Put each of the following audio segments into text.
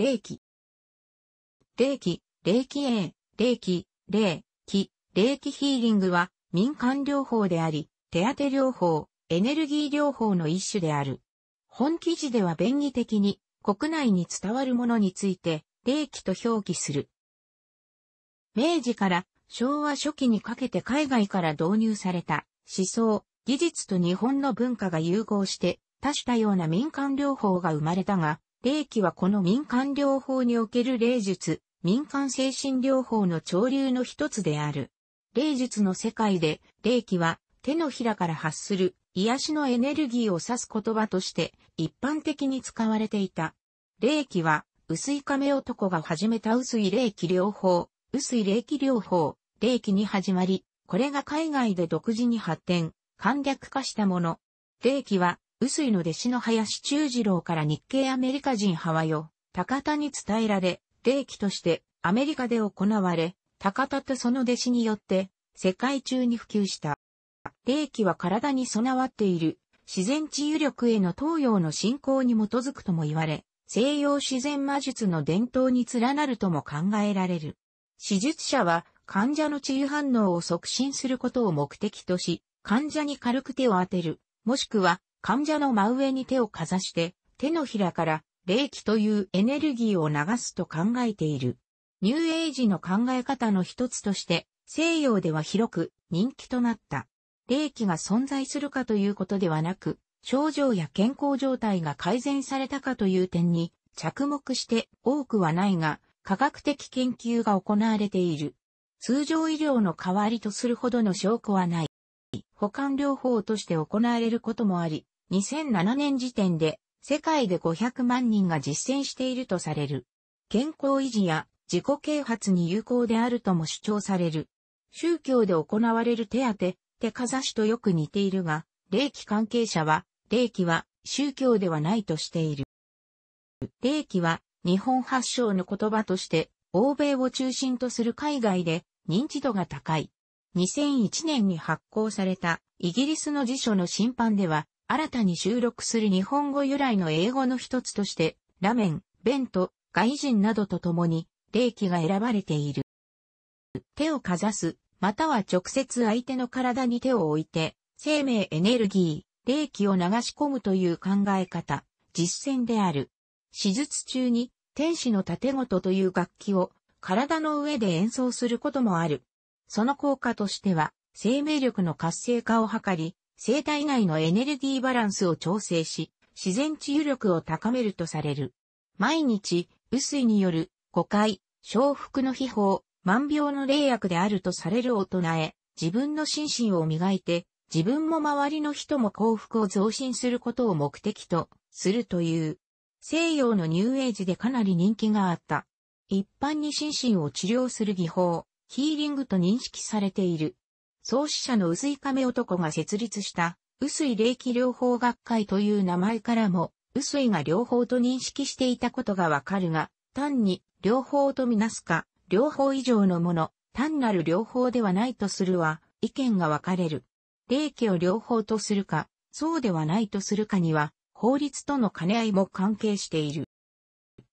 霊気。霊気、霊気 A、霊気、霊気、霊気ヒーリングは民間療法であり、手当療法、エネルギー療法の一種である。本記事では便宜的に国内に伝わるものについて、霊気と表記する。明治から昭和初期にかけて海外から導入された思想、技術と日本の文化が融合して多種多様な民間療法が生まれたが、霊気はこの民間療法における霊術、民間精神療法の潮流の一つである。霊術の世界で、霊気は手のひらから発する癒しのエネルギーを指す言葉として一般的に使われていた。霊気は、薄い亀男が始めた薄い霊気療法、薄い霊気療法、霊気に始まり、これが海外で独自に発展、簡略化したもの。霊気は薄井の弟子の林中次郎から日系アメリカ人派はよ、高田に伝えられ、霊気としてアメリカで行われ、高田とその弟子によって世界中に普及した。霊気は体に備わっている自然治癒力への東洋の信仰に基づくとも言われ、西洋自然魔術の伝統に連なるとも考えられる。手術者は患者の治癒反応を促進することを目的とし、患者に軽く手を当てる、もしくは患者の真上に手をかざして、手のひらから冷気というエネルギーを流すと考えている。ニューエイジの考え方の一つとして、西洋では広く人気となった。霊気が存在するかということではなく、症状や健康状態が改善されたかという点に着目して多くはないが、科学的研究が行われている。通常医療の代わりとするほどの証拠はない。保管療法として行われることもあり、2007年時点で世界で500万人が実践しているとされる。健康維持や自己啓発に有効であるとも主張される。宗教で行われる手当、手かざしとよく似ているが、霊気関係者は、霊気は宗教ではないとしている。霊気は日本発祥の言葉として、欧米を中心とする海外で認知度が高い。2001年に発行されたイギリスの辞書の審判では、新たに収録する日本語由来の英語の一つとして、ラメン、ベント、外人などと共に、霊気が選ばれている。手をかざす、または直接相手の体に手を置いて、生命エネルギー、霊気を流し込むという考え方、実践である。手術中に天使の盾ごとという楽器を体の上で演奏することもある。その効果としては、生命力の活性化を図り、生体内のエネルギーバランスを調整し、自然治癒力を高めるとされる。毎日、雨水による誤解、消腹の秘宝、万病の霊薬であるとされる大人へ、自分の心身を磨いて、自分も周りの人も幸福を増進することを目的とするという、西洋のニューエイジでかなり人気があった。一般に心身を治療する技法、ヒーリングと認識されている。創始者の薄井亀男が設立した、薄井霊気療法学会という名前からも、薄井が療法と認識していたことがわかるが、単に療法とみなすか、療法以上のもの、単なる療法ではないとするは、意見が分かれる。霊気を療法とするか、そうではないとするかには、法律との兼ね合いも関係している。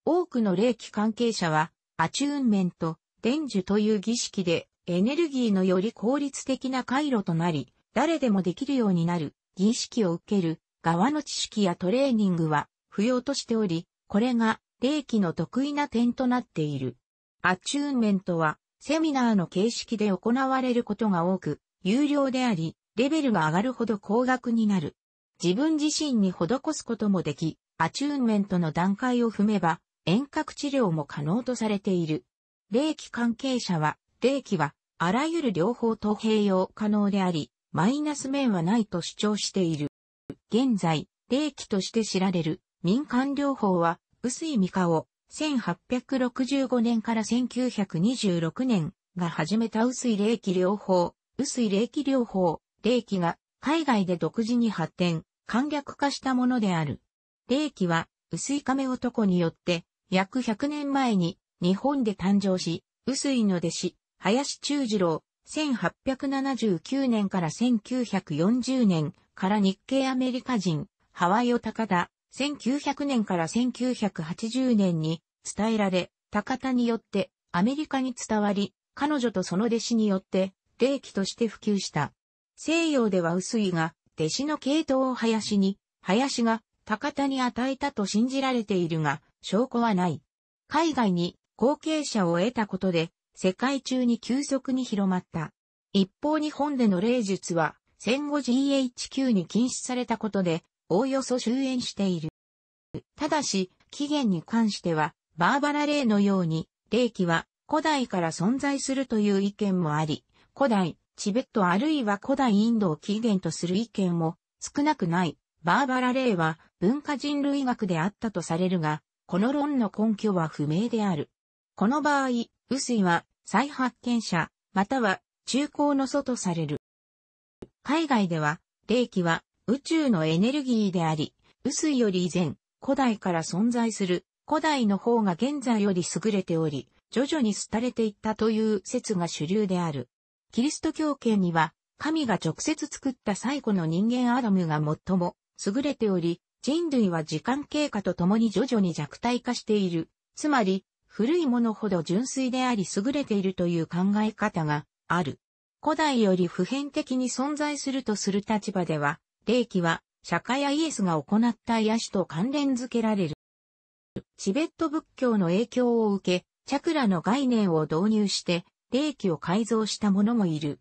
多くの霊気関係者は、アチューンメント、伝授という儀式でエネルギーのより効率的な回路となり、誰でもできるようになる儀式を受ける側の知識やトレーニングは不要としており、これが霊気の得意な点となっている。アチューンメントはセミナーの形式で行われることが多く、有料であり、レベルが上がるほど高額になる。自分自身に施すこともでき、アチューンメントの段階を踏めば、遠隔治療も可能とされている。霊気関係者は、霊気は、あらゆる両方と併用可能であり、マイナス面はないと主張している。現在、霊気として知られる民間療法は、薄いミカを1865年から1926年が始めた薄い霊気療法、薄い霊気療法、霊気が海外で独自に発展、簡略化したものである。霊気は薄い亀男によって約100年前に日本で誕生し、薄井の弟子、林中次郎、1879年から1940年から日系アメリカ人、ハワイオ高田、1900年から1980年に伝えられ、高田によってアメリカに伝わり、彼女とその弟子によって霊気として普及した。西洋では薄井が弟子の系統を林に、林が高田に与えたと信じられているが、証拠はない。海外に後継者を得たことで、世界中に急速に広まった。一方日本での霊術は、戦後 GHQ に禁止されたことで、おおよそ終焉している。ただし、起源に関しては、バーバラ霊のように、霊気は古代から存在するという意見もあり、古代、チベットあるいは古代インドを起源とする意見も少なくない。バーバラ霊は文化人類学であったとされるが、この論の根拠は不明である。この場合、雨水は再発見者、または中高の祖とされる。海外では、霊気は宇宙のエネルギーであり、雨水より以前、古代から存在する古代の方が現在より優れており、徐々に廃れていったという説が主流である。キリスト教圏には、神が直接作った最古の人間アダムが最も優れており、人類は時間経過とともに徐々に弱体化している。つまり、古いものほど純粋であり優れているという考え方がある。古代より普遍的に存在するとする立場では、霊気は、釈迦やイエスが行った癒しと関連づけられる。チベット仏教の影響を受け、チャクラの概念を導入して、霊気を改造した者もいる。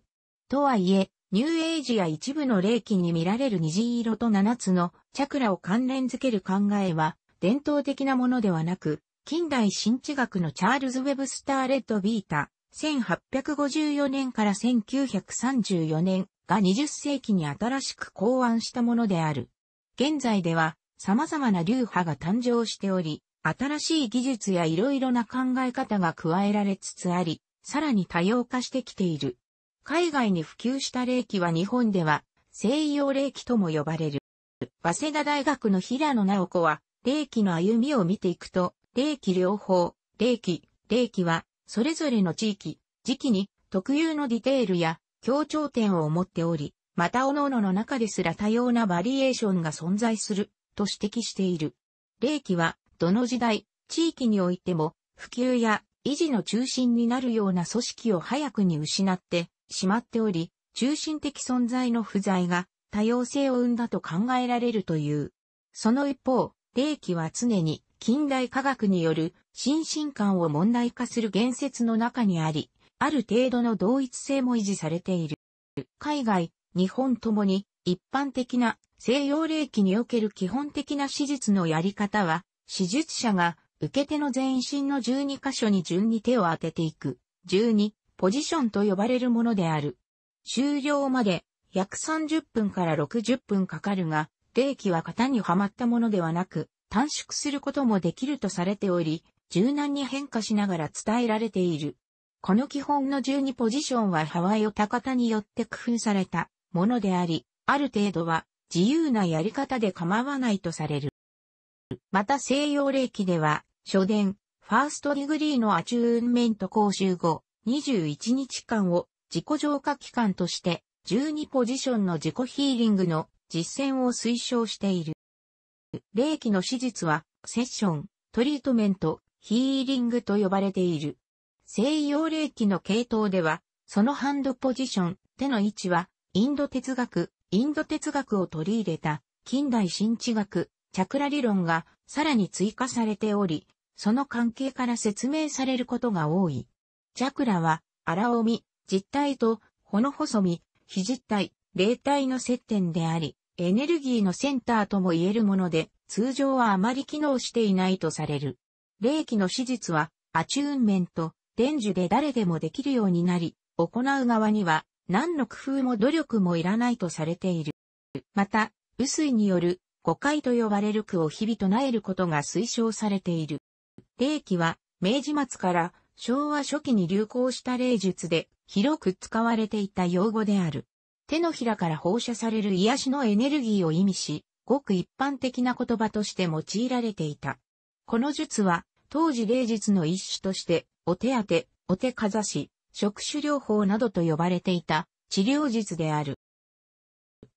とはいえ、ニューエイジや一部の霊気に見られる虹色と7つのチャクラを関連づける考えは、伝統的なものではなく、近代新知学のチャールズ・ウェブスター・レッド・ビータ、1854年から1934年が20世紀に新しく考案したものである。現在では様々な流派が誕生しており、新しい技術や色々な考え方が加えられつつあり、さらに多様化してきている。海外に普及した霊気は日本では西洋霊気とも呼ばれる。早稲田大学の平野直子は、霊気の歩みを見ていくと、霊気療法、霊気、霊気は、それぞれの地域、時期に、特有のディテールや、協調点を持っており、また各々の中ですら多様なバリエーションが存在する、と指摘している。霊気は、どの時代、地域においても、普及や維持の中心になるような組織を早くに失ってしまっており、中心的存在の不在が多様性を生んだと考えられるという。その一方、霊気は常に近代科学による心身感を問題化する言説の中にあり、ある程度の同一性も維持されている。海外、日本ともに一般的な西洋霊気における基本的な手術のやり方は、手術者が受け手の全身の12箇所に順に手を当てていく、12ポジションと呼ばれるものである。終了まで約30分から60分かかるが、霊気は型にはまったものではなく、短縮することもできるとされており、柔軟に変化しながら伝えられている。この基本の12ポジションはハワイオタ田によって工夫されたものであり、ある程度は自由なやり方で構わないとされる。また西洋霊気では、初伝、ファーストディグリーのアチューンメント講習後、21日間を自己浄化期間として、12ポジションの自己ヒーリングの実践を推奨している。霊気の手術は、セッション、トリートメント、ヒーリングと呼ばれている。西洋霊気の系統では、そのハンドポジション、手の位置は、インド哲学、インド哲学を取り入れた、近代新知学、チャクラ理論がさらに追加されており、その関係から説明されることが多い。チャクラは、荒尾実体と、ほの細み、非実体、霊体の接点であり、エネルギーのセンターとも言えるもので、通常はあまり機能していないとされる。霊気の手術は、アチューンメント、伝授で誰でもできるようになり、行う側には、何の工夫も努力もいらないとされている。また、雨水による誤解と呼ばれる句を日々唱えることが推奨されている。霊気は、明治末から昭和初期に流行した霊術で、広く使われていた用語である。手のひらから放射される癒しのエネルギーを意味し、ごく一般的な言葉として用いられていた。この術は、当時霊術の一種として、お手当て、お手かざし、触手療法などと呼ばれていた治療術である。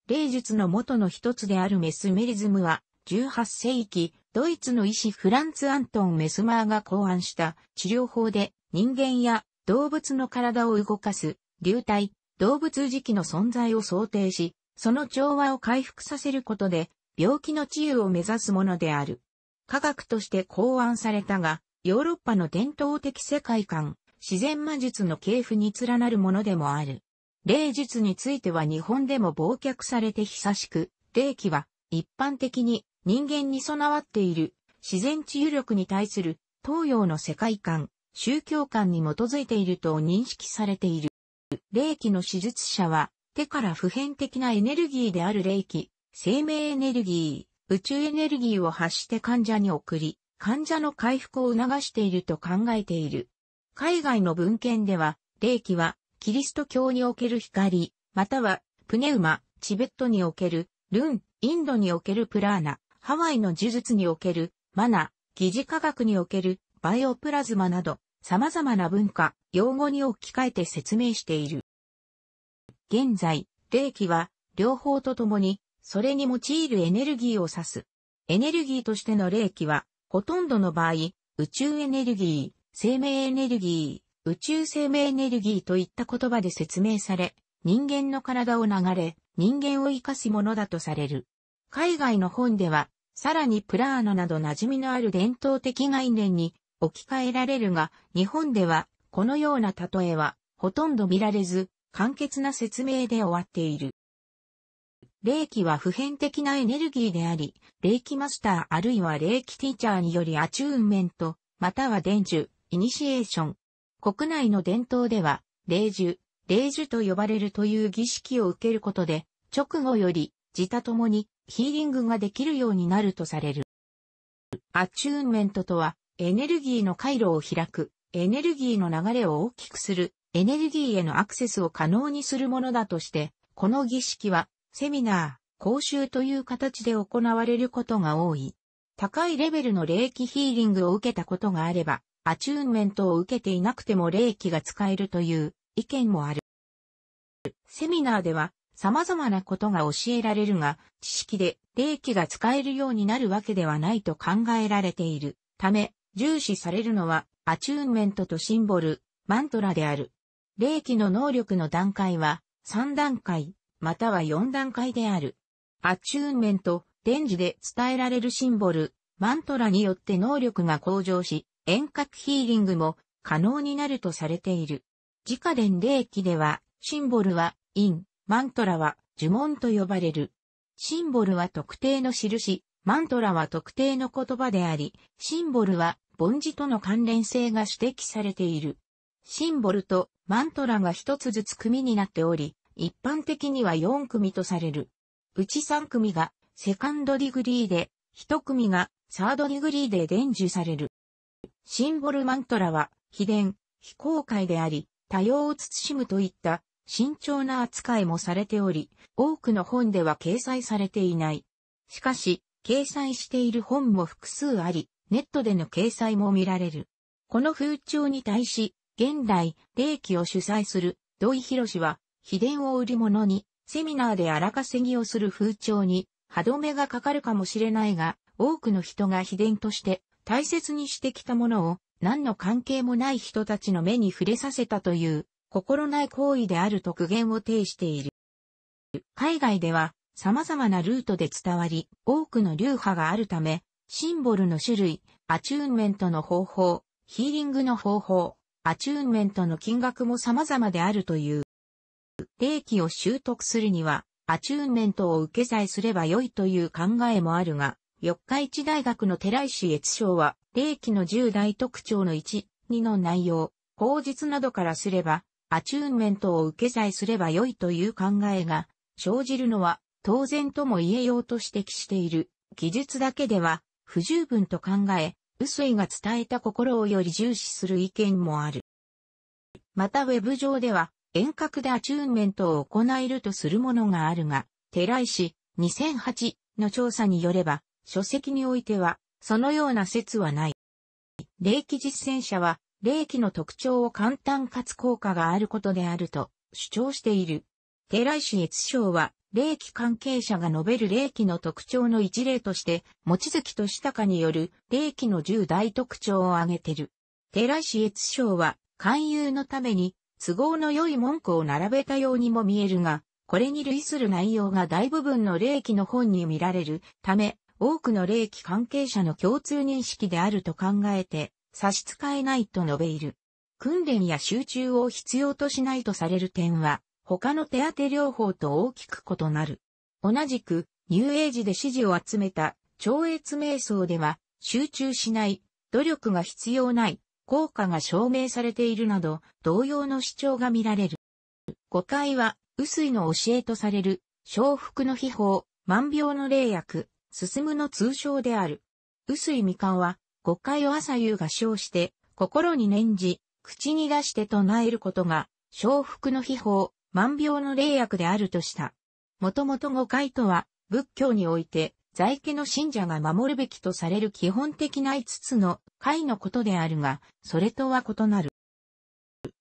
霊術の元の一つであるメスメリズムは、18世紀、ドイツの医師フランツ・アントン・メスマーが考案した治療法で人間や動物の体を動かす流体、動物時期の存在を想定し、その調和を回復させることで、病気の治癒を目指すものである。科学として考案されたが、ヨーロッパの伝統的世界観、自然魔術の系譜に連なるものでもある。霊術については日本でも忘却されて久しく、霊気は一般的に人間に備わっている自然治癒力に対する東洋の世界観、宗教観に基づいていると認識されている。霊気の手術者は、手から普遍的なエネルギーである霊気、生命エネルギー、宇宙エネルギーを発して患者に送り、患者の回復を促していると考えている。海外の文献では、霊気は、キリスト教における光、または、プネウマ、チベットにおける、ルン、インドにおけるプラーナ、ハワイの呪術における、マナ、疑似科学における、バイオプラズマなど、様々な文化、用語に置き換えて説明している。現在、霊気は、両方とともに、それに用いるエネルギーを指す。エネルギーとしての霊気は、ほとんどの場合、宇宙エネルギー、生命エネルギー、宇宙生命エネルギーといった言葉で説明され、人間の体を流れ、人間を生かすものだとされる。海外の本では、さらにプラーノなど馴染みのある伝統的概念に置き換えられるが、日本では、このような例えは、ほとんど見られず、簡潔な説明で終わっている。霊気は普遍的なエネルギーであり、霊気マスターあるいは霊気ティーチャーによりアチューンメント、または伝授、イニシエーション。国内の伝統では、霊樹、霊樹と呼ばれるという儀式を受けることで、直後より、自他共にヒーリングができるようになるとされる。アチューンメントとは、エネルギーの回路を開く、エネルギーの流れを大きくする、エネルギーへのアクセスを可能にするものだとして、この儀式は、セミナー、講習という形で行われることが多い。高いレベルの霊気ヒーリングを受けたことがあれば、アチューンメントを受けていなくても霊気が使えるという意見もある。セミナーでは様々なことが教えられるが、知識で霊気が使えるようになるわけではないと考えられているため、重視されるのは、アチューンメントとシンボル、マントラである。霊気の能力の段階は、3段階、または4段階である。アチューンメント、電磁で伝えられるシンボル、マントラによって能力が向上し、遠隔ヒーリングも可能になるとされている。自家伝霊気では、シンボルは、イン、マントラは、呪文と呼ばれる。シンボルは特定の印、マントラは特定の言葉であり、シンボルは凡字との関連性が指摘されている。シンボルとマントラが一つずつ組になっており、一般的には4組とされる。うち3組がセカンドディグリーで、1組がサードディグリーで伝授される。シンボルマントラは、秘伝、非公開であり、多様を慎むといった慎重な扱いもされており、多くの本では掲載されていない。しかし、掲載している本も複数あり、ネットでの掲載も見られる。この風潮に対し、現代、霊気を主催する土井博士は、秘伝を売り物に、セミナーで荒稼ぎをする風潮に、歯止めがかかるかもしれないが、多くの人が秘伝として大切にしてきたものを何の関係もない人たちの目に触れさせたという心ない行為である特言を呈している。海外では様々なルートで伝わり、多くの流派があるため、シンボルの種類、アチューンメントの方法、ヒーリングの方法、アチューンメントの金額も様々であるという。霊気を習得するには、アチューンメントを受けさえすれば良いという考えもあるが、四日市大学の寺石越章は、霊気の十大特徴の1、2の内容、口実などからすれば、アチューンメントを受けさえすれば良いという考えが、生じるのは、当然とも言えようと指摘している。技術だけでは、不十分と考え、薄井が伝えた心をより重視する意見もある。またウェブ上では遠隔でアチューンメントを行えるとするものがあるが、寺井氏2008の調査によれば、書籍においてはそのような説はない。霊気実践者は霊気の特徴を簡単かつ効果があることであると主張している。寺井越章は霊気関係者が述べる霊気の特徴の一例として、望月としたかによる霊気の重大特徴を挙げてる。寺市越章は、勧誘のために、都合の良い文句を並べたようにも見えるが、これに類する内容が大部分の霊気の本に見られるため、多くの霊気関係者の共通認識であると考えて、差し支えないと述べいる。訓練や集中を必要としないとされる点は、他の手当療法と大きく異なる。同じく、ニューエイジで支持を集めた、超越瞑想では、集中しない、努力が必要ない、効果が証明されているなど、同様の主張が見られる。誤解は、薄いの教えとされる、小福の秘宝、万病の霊薬、進むの通称である。薄い未完は、誤解を朝夕が称して、心に念じ、口に出して唱えることが、小福の秘宝、万病の霊薬であるとした。もともと誤解とは、仏教において、在家の信者が守るべきとされる基本的な5つの解のことであるが、それとは異なる。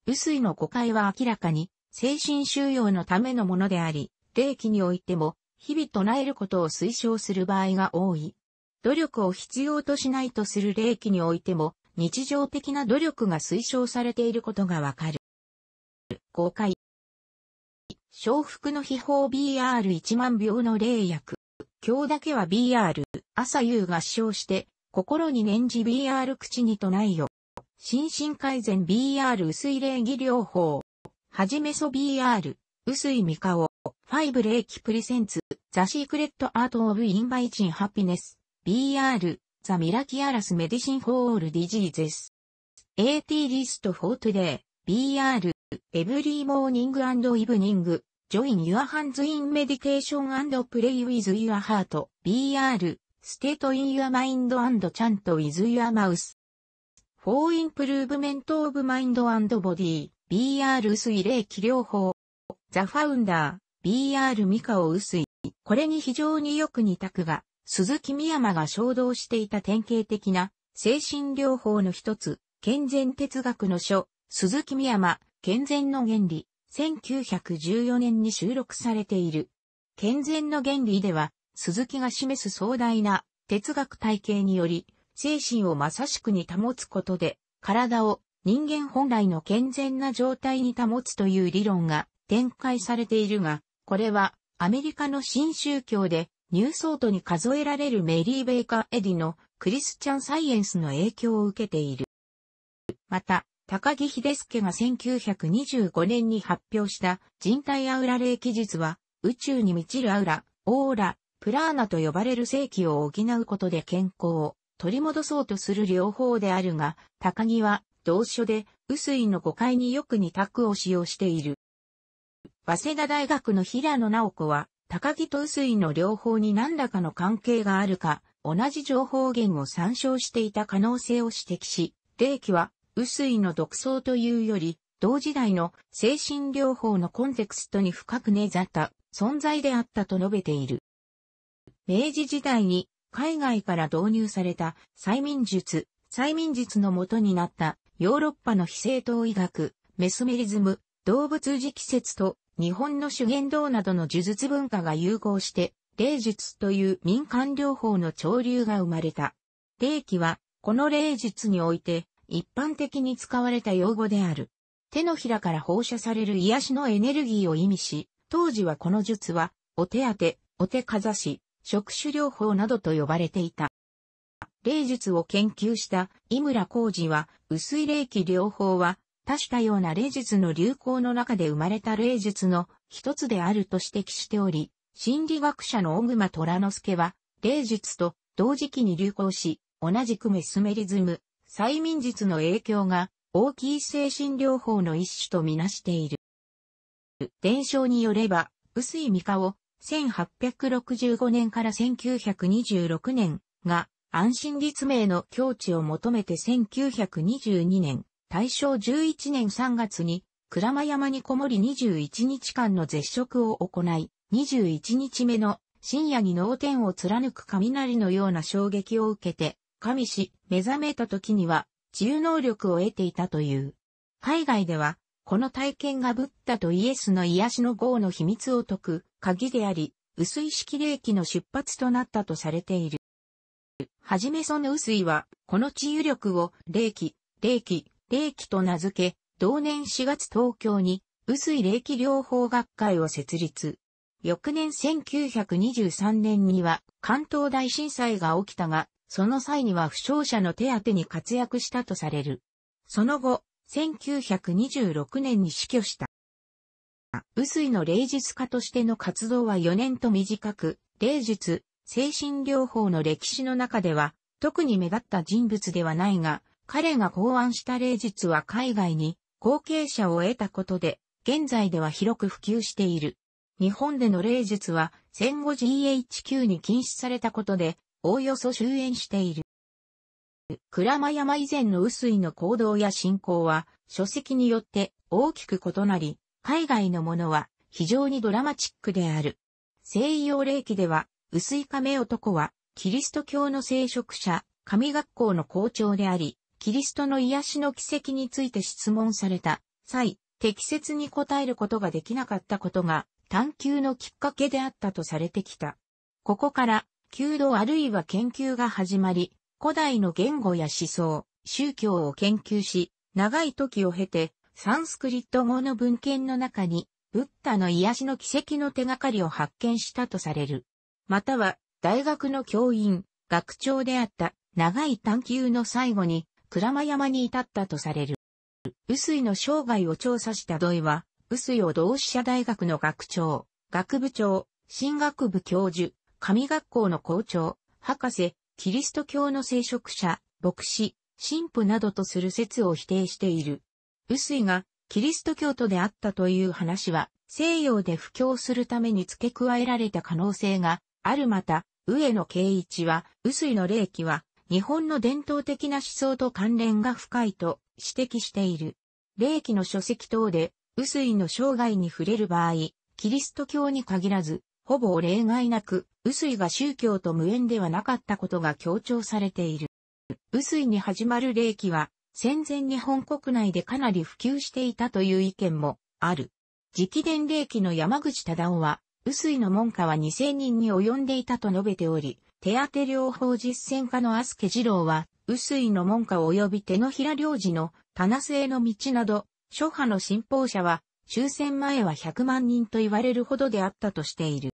雨水の誤解は明らかに、精神収容のためのものであり、霊気においても、日々唱えることを推奨する場合が多い。努力を必要としないとする霊気においても、日常的な努力が推奨されていることがわかる。誤解。小腹の秘宝 BR1 万秒の霊薬。今日だけは BR、朝夕合唱して、心に念じ BR 口に唱えよ。心身改善 BR 薄い霊儀療法。はじめそ BR、薄い三顔。ファイブ霊気プレセンツ、ザ・シークレット・アート・オブ・インバイチン・ハピネス。BR、ザ・ミラキアラス・メディシン・フォー・オール・ディジーゼス。AT リスト・フォー・トゥデイ。BR、every morning and evening, join your hands in meditation and play with your heart, BR, state in your mind and chant with your mouth. For improvement of mind and body, BR 水冷気療法。The founder, BR ミカオ薄い。これに非常によく似たくが、鈴木美山が衝動していた典型的な精神療法の一つ、健全哲学の書、鈴木美山、健全の原理、1914年に収録されている。健全の原理では、鈴木が示す壮大な哲学体系により、精神をまさしくに保つことで、体を人間本来の健全な状態に保つという理論が展開されているが、これはアメリカの新宗教でニューソートに数えられるメリー・ベイカー・エディのクリスチャン・サイエンスの影響を受けている。また、高木秀介が1925年に発表した人体アウラ霊記述は、宇宙に満ちるアウラ、オーラ、プラーナと呼ばれる正気を補うことで健康を取り戻そうとする両方であるが、高木は同書で、雨水の誤解によく似たを使用している。早稲田大学の平野直子は、高木と雨水の両方に何らかの関係があるか、同じ情報源を参照していた可能性を指摘し、霊気は雨水の独創というより、同時代の精神療法のコンテクストに深く根ざった存在であったと述べている。明治時代に海外から導入された催眠術、催眠術の元になったヨーロッパの非正統医学、メスメリズム、動物磁気説と日本の主言道などの呪術文化が融合して、霊術という民間療法の潮流が生まれた。霊気は、この霊術において、一般的に使われた用語である。手のひらから放射される癒しのエネルギーを意味し、当時はこの術は、お手当て、お手かざし、触手療法などと呼ばれていた。霊術を研究した井村浩二は、薄い霊気療法は、多種多様な霊術の流行の中で生まれた霊術の一つであると指摘しており、心理学者の小熊虎之助は、霊術と同時期に流行し、同じくメスメリズム、催眠術の影響が大きい精神療法の一種とみなしている。伝承によれば、薄井美香を1865年から1926年が安心立命の境地を求めて1922年、大正11年3月に鞍馬山にこもり21日間の絶食を行い、21日目の深夜に脳天を貫く雷のような衝撃を受けて、神し、目覚めた時には、治癒能力を得ていたという。海外では、この体験がブッダとイエスの癒しの号の秘密を解く鍵であり、薄い式霊気の出発となったとされている。はじめその薄いは、この治癒力を霊気、霊気、霊気と名付け、同年4月東京に薄い霊気療法学会を設立。翌年1923年には関東大震災が起きたが、その際には負傷者の手当てに活躍したとされる。その後、1926年に死去した。薄いの霊術家としての活動は4年と短く、霊術、精神療法の歴史の中では、特に目立った人物ではないが、彼が考案した霊術は海外に後継者を得たことで、現在では広く普及している。日本での霊術は戦後 GHQ に禁止されたことで、おおよそ終焉している。鞍馬山以前の薄井の行動や信仰は書籍によって大きく異なり、海外のものは非常にドラマチックである。西洋霊記では、薄井亀男はキリスト教の聖職者、神学校の校長であり、キリストの癒しの奇跡について質問された際、適切に答えることができなかったことが探求のきっかけであったとされてきた。ここから弓道あるいは研究が始まり、古代の言語や思想、宗教を研究し、長い時を経て、サンスクリット語の文献の中に、ブッダの癒しの奇跡の手がかりを発見したとされる。または、大学の教員、学長であった長い探求の最後に、倉間山に至ったとされる。雨水の生涯を調査した土井は、雨水を同志社大学の学長、学部長、新学部教授、神学校の校長、博士、キリスト教の聖職者、牧師、神父などとする説を否定している。薄井がキリスト教徒であったという話は、西洋で布教するために付け加えられた可能性があるまた、上野慶一は、薄井の霊気は、日本の伝統的な思想と関連が深いと指摘している。霊気の書籍等で、薄井の生涯に触れる場合、キリスト教に限らず、ほぼ例外なく、雨水が宗教と無縁ではなかったことが強調されている。雨水に始まる霊気は、戦前日本国内でかなり普及していたという意見もある。直伝霊気の山口忠夫は、雨水の門下は2000人に及んでいたと述べており、手当て療法実践家のアスケ二郎は、雨水の門下及び手のひら領事の棚末の道など、諸派の信奉者は、終戦前は100万人と言われるほどであったとしている。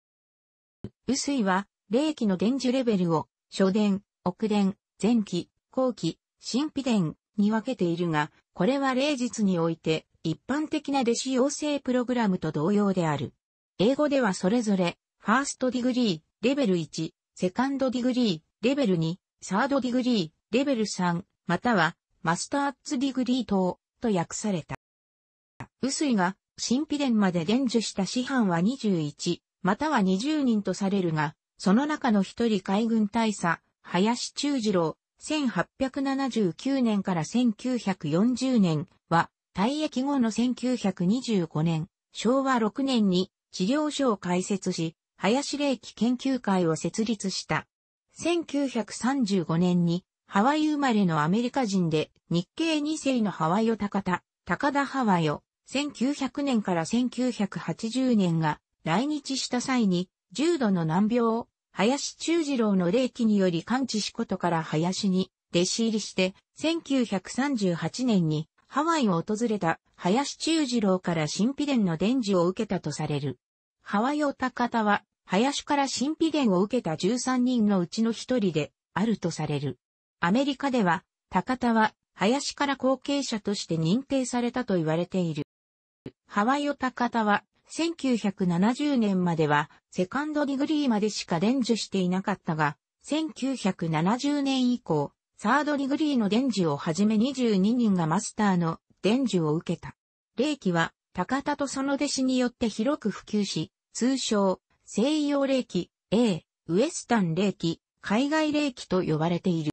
雨水は、霊気の伝授レベルを、初伝、奥伝、前期、後期、神秘伝に分けているが、これは霊術において、一般的な弟子養成プログラムと同様である。英語ではそれぞれ、ファーストディグリー、レベル1、セカンドディグリー、レベル2、サードディグリー、レベル3、または、マスターツディグリー等、と訳された。雨水が、神秘伝まで伝授した師範は21、または20人とされるが、その中の一人海軍大佐、林中次郎、1879年から1940年は、退役後の1925年、昭和6年に治療所を開設し、林霊気研究会を設立した。1935年に、ハワイ生まれのアメリカ人で、日系2世のハワイオ高田、高田ハワイオ、1900年から1980年が、来日した際に、重度の難病を、林中次郎の霊気により感知しことから林に弟子入りして、1938年にハワイを訪れた林中次郎から神秘伝の伝授を受けたとされる。ハワイオタ方は、林から神秘伝を受けた13人のうちの一人であるとされる。アメリカでは、高田は、林から後継者として認定されたと言われている。ハワイオタ方は、1970年まではセカンドディグリーまでしか伝授していなかったが、1970年以降、サードディグリーの伝授をはじめ22人がマスターの伝授を受けた。霊気は、高田とその弟子によって広く普及し、通称、西洋霊気、A、ウエスタン霊気、海外霊気と呼ばれている。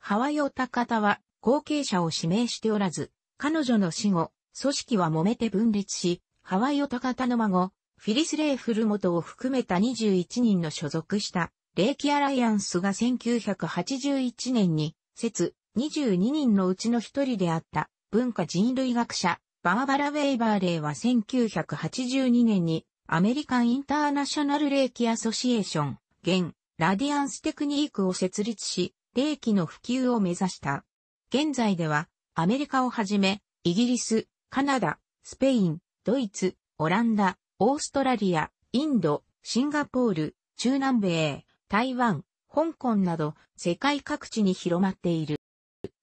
ハワイオ高田は後継者を指名しておらず、彼女の死後、組織は揉めて分裂し、ハワイオタカタの孫、フィリス・レイ・フルモトを含めた21人の所属した、レイキアライアンスが1981年に、説22人のうちの一人であった文化人類学者バーバラ・ウェイバーレイは1982年にアメリカン・インターナショナル・霊気アソシエーション、現、ラディアンス・テクニークを設立し、霊気の普及を目指した。現在では、アメリカをはじめ、イギリス、カナダ、スペイン、ドイツ、オランダ、オーストラリア、インド、シンガポール、中南米、台湾、香港など世界各地に広まっている。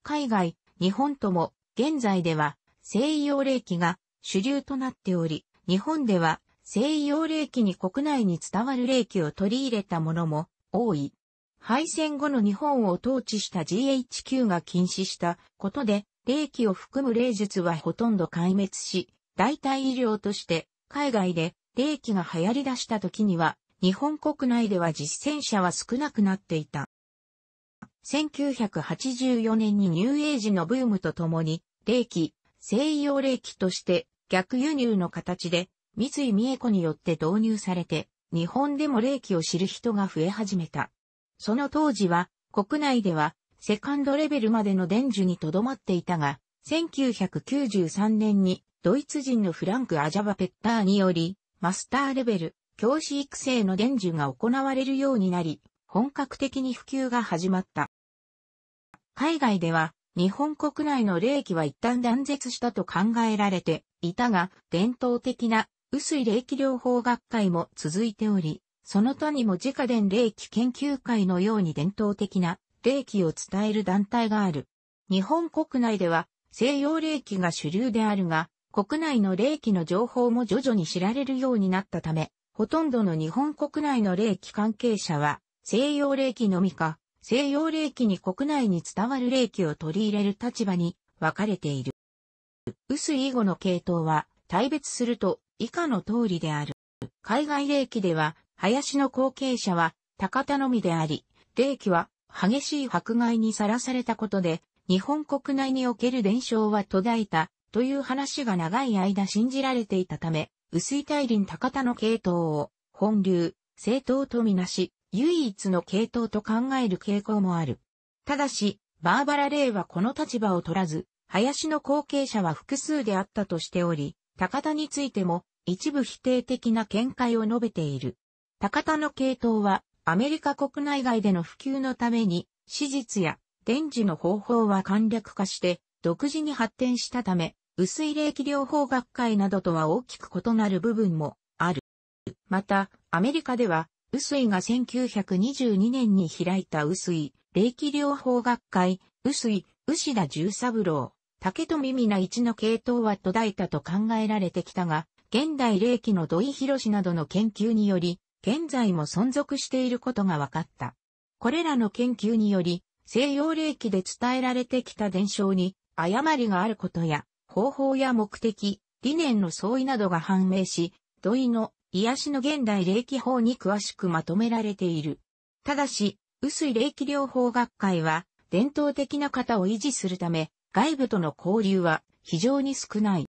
海外、日本とも現在では西洋霊気が主流となっており、日本では西洋霊気に国内に伝わる霊気を取り入れたものも多い。敗戦後の日本を統治した GHQ が禁止したことで、霊気を含む霊術はほとんど壊滅し、代替医療として海外で冷気が流行り出した時には日本国内では実践者は少なくなっていた。1984年にニューエイジのブームとともに、冷気、西洋冷気として逆輸入の形で三井美恵子によって導入されて、日本でも冷気を知る人が増え始めた。その当時は国内ではセカンドレベルまでの伝授にとどまっていたが、1993年にドイツ人のフランク・アジャバペッターにより、マスターレベル、教師育成の伝授が行われるようになり、本格的に普及が始まった。海外では、日本国内の霊気は一旦断絶したと考えられていたが、伝統的な薄い霊気療法学会も続いており、その他にも自家伝霊気研究会のように伝統的な霊気を伝える団体がある。日本国内では西洋霊気が主流であるが、国内の霊気の情報も徐々に知られるようになったため、ほとんどの日本国内の霊気関係者は、西洋霊気のみか、西洋霊気に国内に伝わる霊気を取り入れる立場に分かれている。薄い囲碁の系統は、大別すると以下の通りである。海外霊気では、林の後継者は高田のみであり、霊気は激しい迫害にさらされたことで、日本国内における伝承は途絶えたという話が長い間信じられていたため、薄い大輪高田の系統を、本流、正統とみなし、唯一の系統と考える傾向もある。ただし、バーバラ・レイはこの立場を取らず、林の後継者は複数であったとしており、高田についても一部否定的な見解を述べている。高田の系統はアメリカ国内外での普及のために史実や伝授の方法は簡略化して独自に発展したため薄い霊気療法学会などとは大きく異なる部分もある。また、アメリカでは、薄いが1922年に開いた薄い霊気療法学会、薄い、牛田十三郎、竹富美奈一の系統は途絶えたと考えられてきたが、現代霊気の土井博士などの研究により、現在も存続していることが分かった。これらの研究により、西洋霊気で伝えられてきた伝承に誤りがあることや、方法や目的、理念の相違などが判明し、土井の癒しの現代霊気法に詳しくまとめられている。ただし、薄い霊気療法学会は、伝統的な型を維持するため、外部との交流は非常に少ない。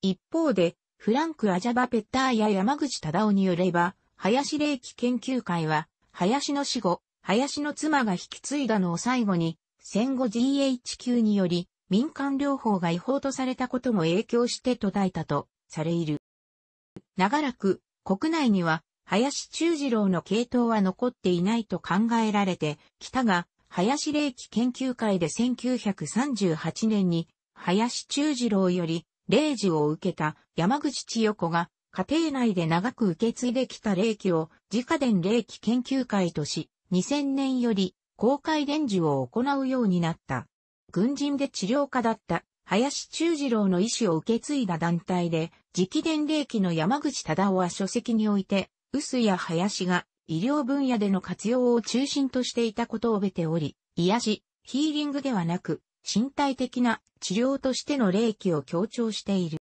一方で、フランク・アジャバ・ペッターや山口忠夫によれば、林霊気研究会は、林の死後、林の妻が引き継いだのを最後に、戦後 GHQ により、民間療法が違法とされたことも影響して途絶えたとされいる。長らく国内には林中次郎の系統は残っていないと考えられてきたが、林霊気研究会で1938年に林中次郎より霊児を受けた山口千代子が家庭内で長く受け継いできた霊気を自家伝霊気研究会とし、2000年より公開伝授を行うようになった。軍人で治療家だった林中次郎の意思を受け継いだ団体で、直伝令記の山口忠夫は書籍において、臼や林が医療分野での活用を中心としていたことを得ており、癒し、ヒーリングではなく、身体的な治療としての霊気を強調している。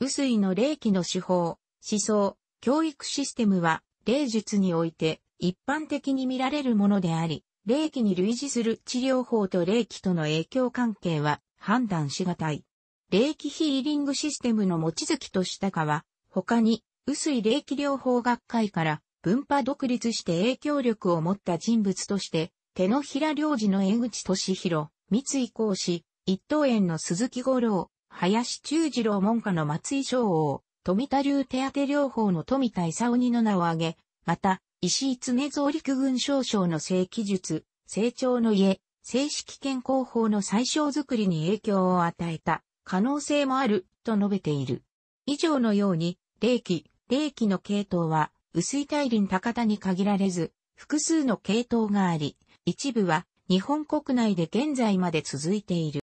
薄井の霊気の手法、思想、教育システムは、霊術において一般的に見られるものであり、霊気に類似する治療法と霊気との影響関係は判断しがたい。霊気ヒーリングシステムの持月としたかは、他に、薄い霊気療法学会から分派独立して影響力を持った人物として、手のひら領事の江口敏弘、三井講師、一等園の鈴木五郎、林中次郎門下の松井昭王、富田流手当療法の富田勲の名を挙げ、また、石井常蔵陸軍少将の正規術、成長の家、正式健康法の最小作りに影響を与えた可能性もあると述べている。以上のように、霊気、霊気の系統は、薄い大輪高田に限られず、複数の系統があり、一部は日本国内で現在まで続いている。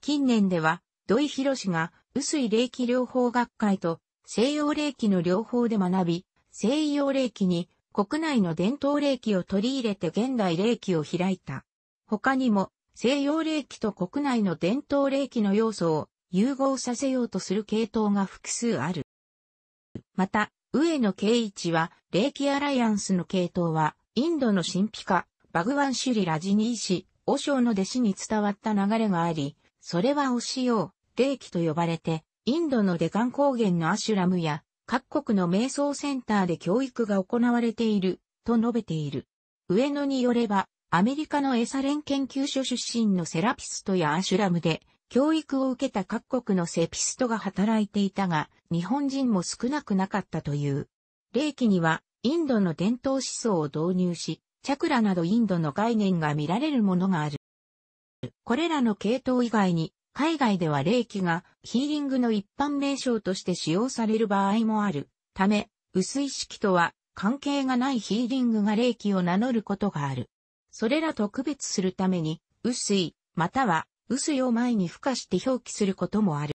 近年では、土井博士が薄い霊気療法学会と西洋霊気の療法で学び、西洋霊気に国内の伝統霊気を取り入れて現代霊気を開いた。他にも、西洋霊気と国内の伝統霊気の要素を融合させようとする系統が複数ある。また、上野慶一は、霊気アライアンスの系統は、インドの神秘家、バグワン・シュリ・ラジニー氏、和尚の弟子に伝わった流れがあり、それはおしよう、霊気と呼ばれて、インドのデカン高原のアシュラムや、各国の瞑想センターで教育が行われている、と述べている。上野によれば、アメリカのエサレン研究所出身のセラピストやアシュラムで、教育を受けた各国のセピストが働いていたが、日本人も少なくなかったという。霊気には、インドの伝統思想を導入し、チャクラなどインドの概念が見られるものがある。これらの系統以外に、海外では霊気がヒーリングの一般名称として使用される場合もあるため、薄意識とは関係がないヒーリングが霊気を名乗ることがある。それらと区別するために、薄い、または、薄いを前に付加して表記することもある。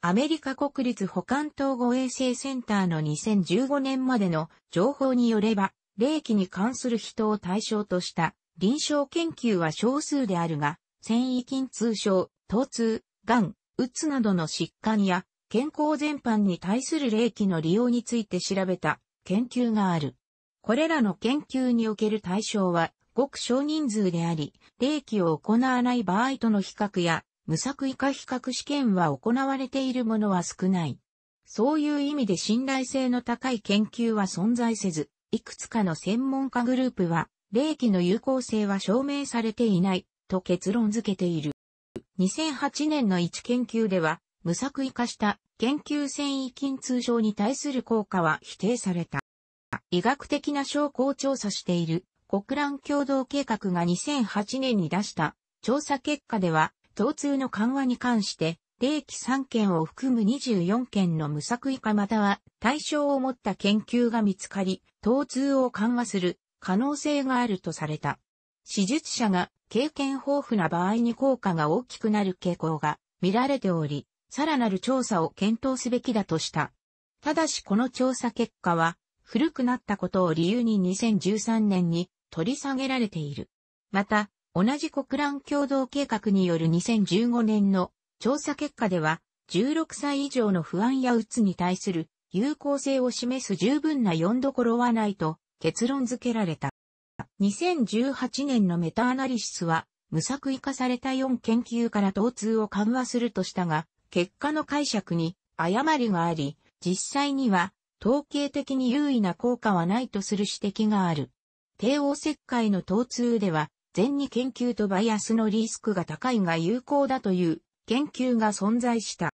アメリカ国立保管統合衛生センターの2015年までの情報によれば、霊気に関する人を対象とした臨床研究は少数であるが、繊維筋通称、疼痛、癌、うつなどの疾患や健康全般に対する霊気の利用について調べた研究がある。これらの研究における対象はごく少人数であり、霊気を行わない場合との比較や無作為化比較試験は行われているものは少ない。そういう意味で信頼性の高い研究は存在せず、いくつかの専門家グループは、霊気の有効性は証明されていないと結論付けている。2008年の一研究では、無作為化した研究繊維筋通症に対する効果は否定された。医学的な証拠を調査している国蘭共同計画が2008年に出した調査結果では、疼痛の緩和に関して、例期3件を含む24件の無作為化または対象を持った研究が見つかり、疼痛を緩和する可能性があるとされた。手術者が経験豊富な場合に効果が大きくなる傾向が見られており、さらなる調査を検討すべきだとした。ただしこの調査結果は、古くなったことを理由に2013年に取り下げられている。また、同じ国乱共同計画による2015年の調査結果では、16歳以上の不安やうつに対する有効性を示す十分なんどころはないと結論付けられた。2018年のメタアナリシスは、無作為化された4研究から疼痛を緩和するとしたが、結果の解釈に誤りがあり、実際には統計的に優位な効果はないとする指摘がある。帝王切開の疼痛では、全2研究とバイアスのリスクが高いが有効だという研究が存在した。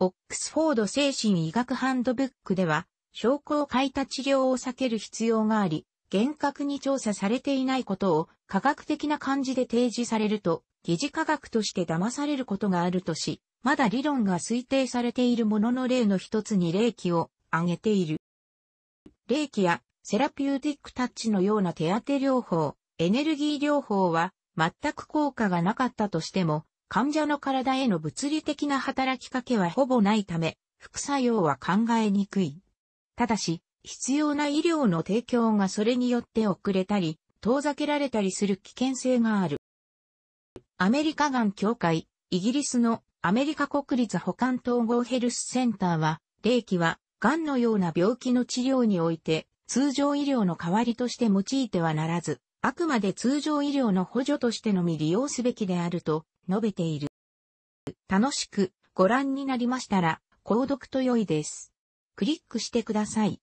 オックスフォード精神医学ハンドブックでは、症候を書いた治療を避ける必要があり、厳格に調査されていないことを科学的な感じで提示されると、疑似科学として騙されることがあるとし、まだ理論が推定されているものの例の一つに霊気を挙げている。霊気やセラピューティックタッチのような手当て療法、エネルギー療法は全く効果がなかったとしても、患者の体への物理的な働きかけはほぼないため、副作用は考えにくい。ただし、必要な医療の提供がそれによって遅れたり、遠ざけられたりする危険性がある。アメリカがん協会、イギリスのアメリカ国立保管統合ヘルスセンターは、霊気は、癌のような病気の治療において、通常医療の代わりとして用いてはならず、あくまで通常医療の補助としてのみ利用すべきであると述べている。楽しくご覧になりましたら、購読と良いです。クリックしてください。